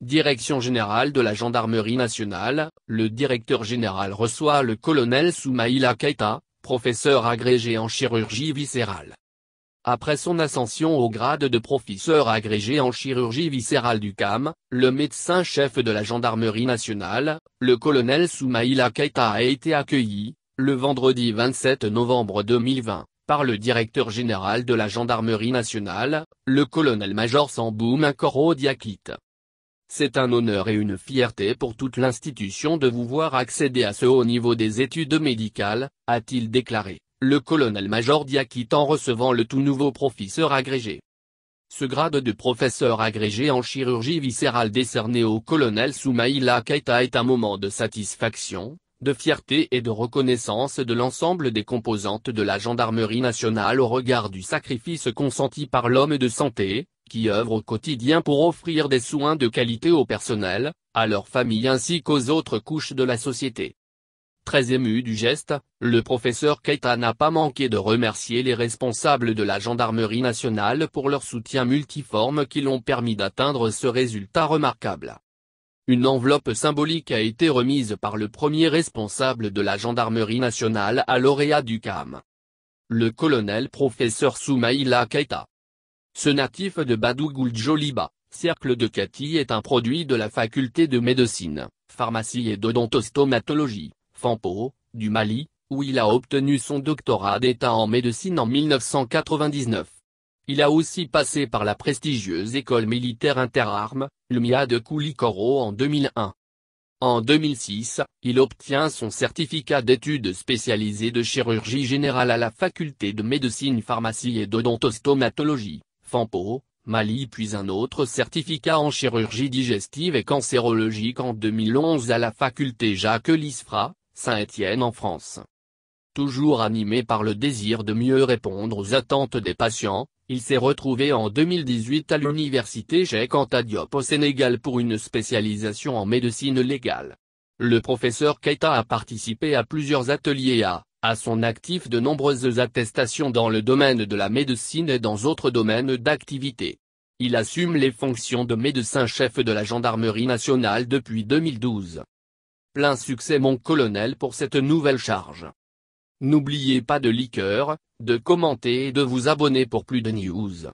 Direction générale de la gendarmerie nationale, le directeur général reçoit le colonel Soumaïla Keita, professeur agrégé en chirurgie viscérale. Après son ascension au grade de professeur agrégé en chirurgie viscérale du CAM, le médecin-chef de la gendarmerie nationale, le colonel Soumaïla Keita a été accueilli, le vendredi 27 novembre 2020, par le directeur général de la gendarmerie nationale, le colonel-major Samboum Koro c'est un honneur et une fierté pour toute l'institution de vous voir accéder à ce haut niveau des études médicales, a-t-il déclaré, le colonel-major Diakite en recevant le tout nouveau professeur agrégé. Ce grade de professeur agrégé en chirurgie viscérale décerné au colonel Soumaïla Keita est un moment de satisfaction, de fierté et de reconnaissance de l'ensemble des composantes de la gendarmerie nationale au regard du sacrifice consenti par l'homme de santé, qui œuvrent au quotidien pour offrir des soins de qualité au personnel, à leur famille ainsi qu'aux autres couches de la société. Très ému du geste, le professeur Keita n'a pas manqué de remercier les responsables de la gendarmerie nationale pour leur soutien multiforme qui l'ont permis d'atteindre ce résultat remarquable. Une enveloppe symbolique a été remise par le premier responsable de la gendarmerie nationale à lauréat du CAM. Le colonel professeur Soumaïla Keita. Ce natif de Badougoul joliba cercle de Kati est un produit de la faculté de médecine, pharmacie et d'odontostomatologie, FAMPO, du Mali, où il a obtenu son doctorat d'état en médecine en 1999. Il a aussi passé par la prestigieuse école militaire interarmes, le MIA de Koulikoro en 2001. En 2006, il obtient son certificat d'études spécialisées de chirurgie générale à la faculté de médecine pharmacie et d'odontostomatologie. FAMPO, Mali puis un autre certificat en chirurgie digestive et cancérologique en 2011 à la faculté Jacques Lisfra, Saint-Étienne en France. Toujours animé par le désir de mieux répondre aux attentes des patients, il s'est retrouvé en 2018 à l'université Cheikh Anta Diop au Sénégal pour une spécialisation en médecine légale. Le professeur Keita a participé à plusieurs ateliers à à son actif de nombreuses attestations dans le domaine de la médecine et dans autres domaines d'activité. Il assume les fonctions de médecin-chef de la gendarmerie nationale depuis 2012. Plein succès mon colonel pour cette nouvelle charge. N'oubliez pas de liker, de commenter et de vous abonner pour plus de news.